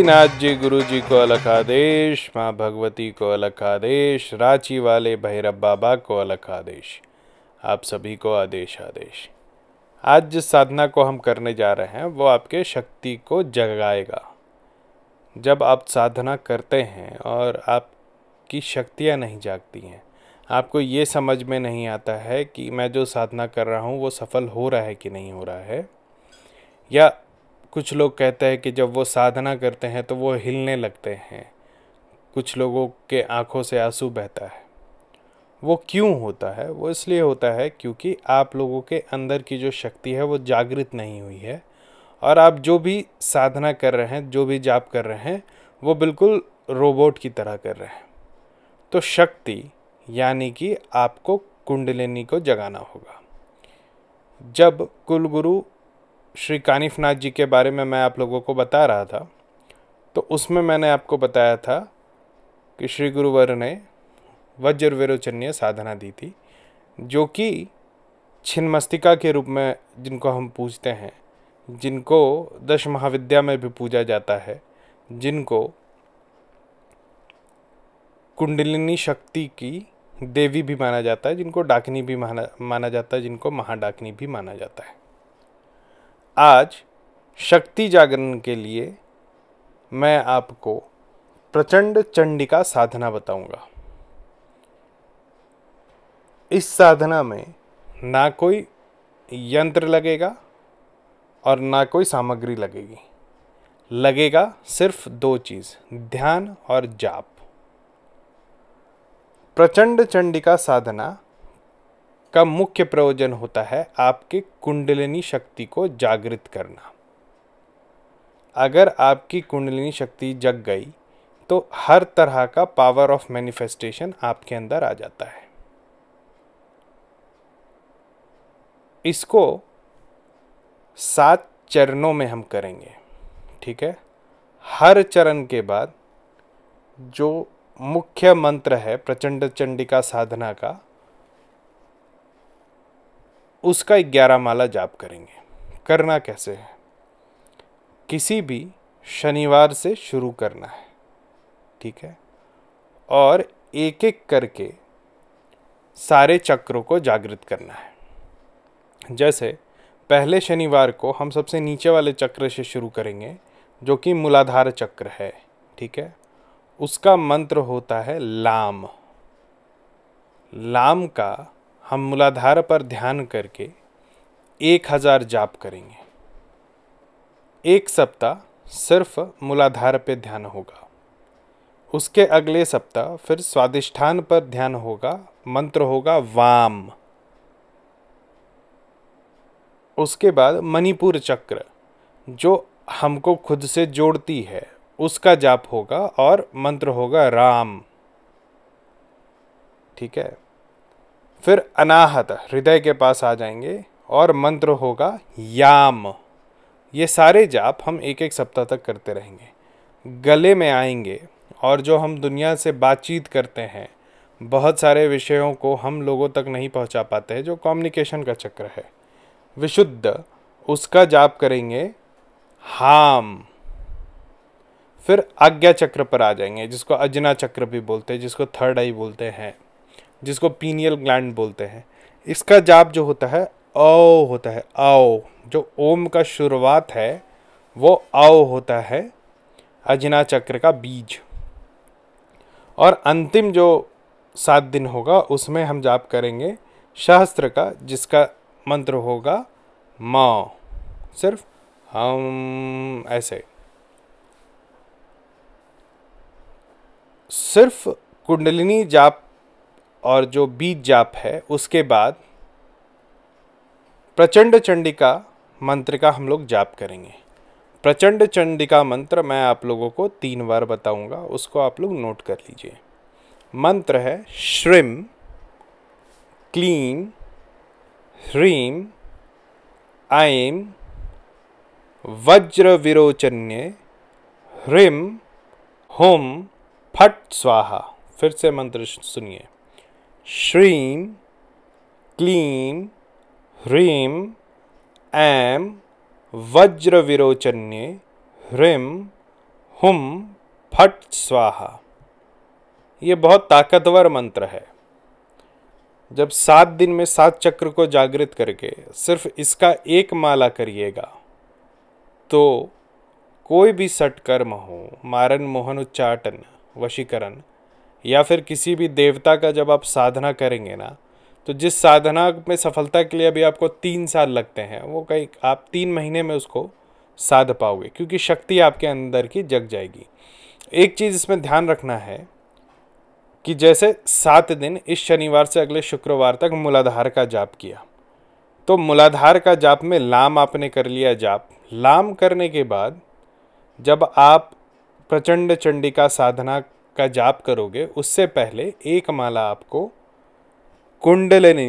काशीनाथ जी गुरु जी को अलग आदेश माँ भगवती को अलग आदेश रांची वाले भैरव बाबा को अलग आदेश आप सभी को आदेश आदेश आज जिस साधना को हम करने जा रहे हैं वो आपके शक्ति को जगाएगा जब आप साधना करते हैं और आपकी शक्तियाँ नहीं जागती हैं आपको ये समझ में नहीं आता है कि मैं जो साधना कर रहा हूँ वो सफल हो रहा है कि नहीं हो रहा है या कुछ लोग कहते हैं कि जब वो साधना करते हैं तो वो हिलने लगते हैं कुछ लोगों के आंखों से आंसू बहता है वो क्यों होता है वो इसलिए होता है क्योंकि आप लोगों के अंदर की जो शक्ति है वो जागृत नहीं हुई है और आप जो भी साधना कर रहे हैं जो भी जाप कर रहे हैं वो बिल्कुल रोबोट की तरह कर रहे हैं तो शक्ति यानी कि आपको कुंडलिनी को जगाना होगा जब कुलगुरु श्री कानिफनाथ जी के बारे में मैं आप लोगों को बता रहा था तो उसमें मैंने आपको बताया था कि श्री गुरुवर ने वज्र विरोचन्य साधना दी थी जो कि छिन्मस्तिका के रूप में जिनको हम पूजते हैं जिनको दश महाविद्या में भी पूजा जाता है जिनको कुंडलिनी शक्ति की देवी भी माना जाता है जिनको डाकनी भी माना माना जाता है जिनको महाडाकनी भी माना जाता है आज शक्ति जागरण के लिए मैं आपको प्रचंड चंडिका साधना बताऊंगा इस साधना में ना कोई यंत्र लगेगा और ना कोई सामग्री लगेगी लगेगा सिर्फ दो चीज़ ध्यान और जाप प्रचंड चंडिका साधना का मुख्य प्रयोजन होता है आपके कुंडलिनी शक्ति को जागृत करना अगर आपकी कुंडलिनी शक्ति जग गई तो हर तरह का पावर ऑफ मैनिफेस्टेशन आपके अंदर आ जाता है इसको सात चरणों में हम करेंगे ठीक है हर चरण के बाद जो मुख्य मंत्र है प्रचंड चंडिका साधना का उसका ग्यारह माला जाप करेंगे करना कैसे है किसी भी शनिवार से शुरू करना है ठीक है और एक एक करके सारे चक्रों को जागृत करना है जैसे पहले शनिवार को हम सबसे नीचे वाले चक्र से शुरू करेंगे जो कि मूलाधार चक्र है ठीक है उसका मंत्र होता है लाम लाम का हम मूलाधार पर ध्यान करके एक हज़ार जाप करेंगे एक सप्ताह सिर्फ मूलाधार पर ध्यान होगा उसके अगले सप्ताह फिर स्वादिष्ठान पर ध्यान होगा मंत्र होगा वाम उसके बाद मणिपुर चक्र जो हमको खुद से जोड़ती है उसका जाप होगा और मंत्र होगा राम ठीक है फिर अनाहत हृदय के पास आ जाएंगे और मंत्र होगा याम ये सारे जाप हम एक एक सप्ताह तक करते रहेंगे गले में आएंगे और जो हम दुनिया से बातचीत करते हैं बहुत सारे विषयों को हम लोगों तक नहीं पहुंचा पाते हैं जो कम्युनिकेशन का चक्र है विशुद्ध उसका जाप करेंगे हाम फिर आज्ञा चक्र पर आ जाएंगे जिसको अजना चक्र भी बोलते हैं जिसको थर्ड आई बोलते हैं जिसको पीनियल ग्लैंड बोलते हैं इसका जाप जो होता है औ होता है आओ जो ओम का शुरुआत है वो आओ होता है अजना चक्र का बीज और अंतिम जो सात दिन होगा उसमें हम जाप करेंगे शास्त्र का जिसका मंत्र होगा माओ सिर्फ हम ऐसे सिर्फ कुंडलिनी जाप और जो बीज जाप है उसके बाद प्रचंड चंडिका मंत्र का हम लोग जाप करेंगे प्रचंड चंडिका मंत्र मैं आप लोगों को तीन बार बताऊंगा उसको आप लोग नोट कर लीजिए मंत्र है श्रिम क्लीम ह्रीम ऐम वज्र विरोचन्य ह्रीम होम फट स्वाहा फिर से मंत्र सुनिए श्रीं क्लीं ह्रीं ऐं वज्रविरोचन्ये ह्रीं हुम फट स्वाहा ये बहुत ताकतवर मंत्र है जब सात दिन में सात चक्र को जागृत करके सिर्फ इसका एक माला करिएगा तो कोई भी सटकर्म हो मारन मोहन उच्चाटन वशीकरण या फिर किसी भी देवता का जब आप साधना करेंगे ना तो जिस साधना में सफलता के लिए अभी आपको तीन साल लगते हैं वो कई आप तीन महीने में उसको साध पाओगे क्योंकि शक्ति आपके अंदर की जग जाएगी एक चीज़ इसमें ध्यान रखना है कि जैसे सात दिन इस शनिवार से अगले शुक्रवार तक मूलाधार का जाप किया तो मूलाधार का जाप में लाम आपने कर लिया जाप लाम करने के बाद जब आप प्रचंड चंडिका साधना का जाप करोगे उससे पहले एक माला आपको कुंडलिनी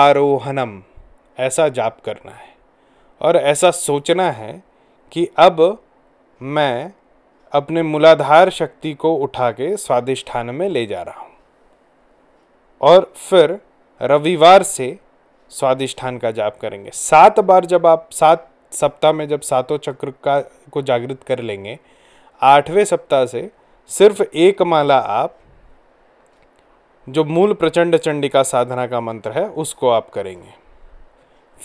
आरोहनम ऐसा जाप करना है और ऐसा सोचना है कि अब मैं अपने मूलाधार शक्ति को उठा के स्वादिष्ठान में ले जा रहा हूँ और फिर रविवार से स्वादिष्ठान का जाप करेंगे सात बार जब आप सात सप्ताह में जब सातों चक्र का को जागृत कर लेंगे आठवें सप्ताह से सिर्फ एक माला आप जो मूल प्रचंड चंडिका साधना का मंत्र है उसको आप करेंगे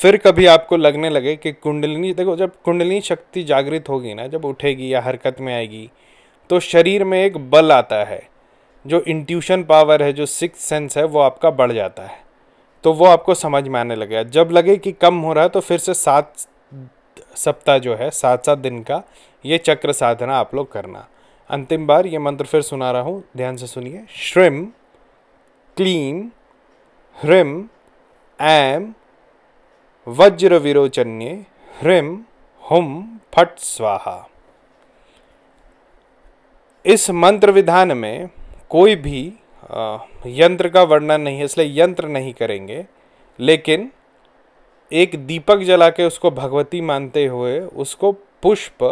फिर कभी आपको लगने लगे कि कुंडलिनी देखो जब कुंडलिनी शक्ति जागृत होगी ना जब उठेगी या हरकत में आएगी तो शरीर में एक बल आता है जो इंट्यूशन पावर है जो सिक्स सेंस है वो आपका बढ़ जाता है तो वो आपको समझ में आने लगेगा जब लगे कि कम हो रहा है तो फिर से सात सप्ताह जो है सात सात दिन का ये चक्र साधना आप लोग करना अंतिम बार ये मंत्र फिर सुना रहा हूँ ध्यान से सुनिए श्रिम क्लीम ह्रिम ऐम वज्र विरोचन्य ह्रिम हुम फट स्वाहा इस मंत्र विधान में कोई भी यंत्र का वर्णन नहीं है इसलिए यंत्र नहीं करेंगे लेकिन एक दीपक जला के उसको भगवती मानते हुए उसको पुष्प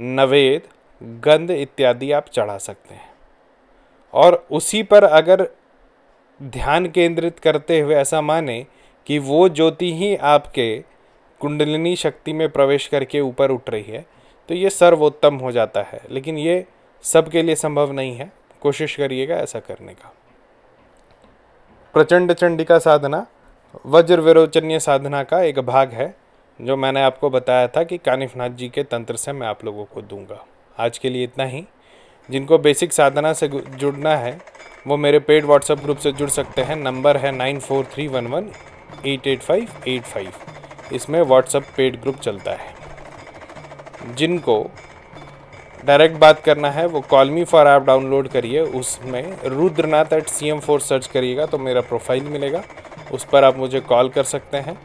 नवेद गंध इत्यादि आप चढ़ा सकते हैं और उसी पर अगर ध्यान केंद्रित करते हुए ऐसा माने कि वो ज्योति ही आपके कुंडलिनी शक्ति में प्रवेश करके ऊपर उठ रही है तो ये सर्वोत्तम हो जाता है लेकिन ये सबके लिए संभव नहीं है कोशिश करिएगा ऐसा करने का प्रचंड चंडिका साधना वज्र विरोचनीय साधना का एक भाग है जो मैंने आपको बताया था कि कानिफनाथ जी के तंत्र से मैं आप लोगों को दूंगा आज के लिए इतना ही जिनको बेसिक साधना से जुड़ना है वो मेरे पेड व्हाट्सएप ग्रुप से जुड़ सकते हैं नंबर है nine four three one one eight eight five eight five इसमें व्हाट्सएप पेड ग्रुप चलता है जिनको डायरेक्ट बात करना है वो कॉलमी फॉर ऐप डाउनलोड करिए उसमें Rudranath at C M four search करिएगा तो मेरा प्रोफाइल मिलेगा उस पर आप मुझे कॉल कर सकते हैं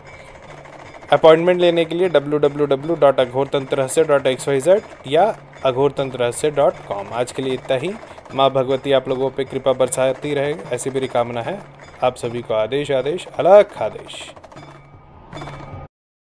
अपॉइंटमेंट लेने के लिए W W W dot Aghor Tantra Rahasya dot x Y Z या अघोर तंत्र रहस्य डॉट कॉम आज के लिए इतना ही माँ भगवती आप लोगों पे कृपा बरसाती रहे ऐसी मेरी कामना है आप सभी को आदेश आदेश अलग आदेश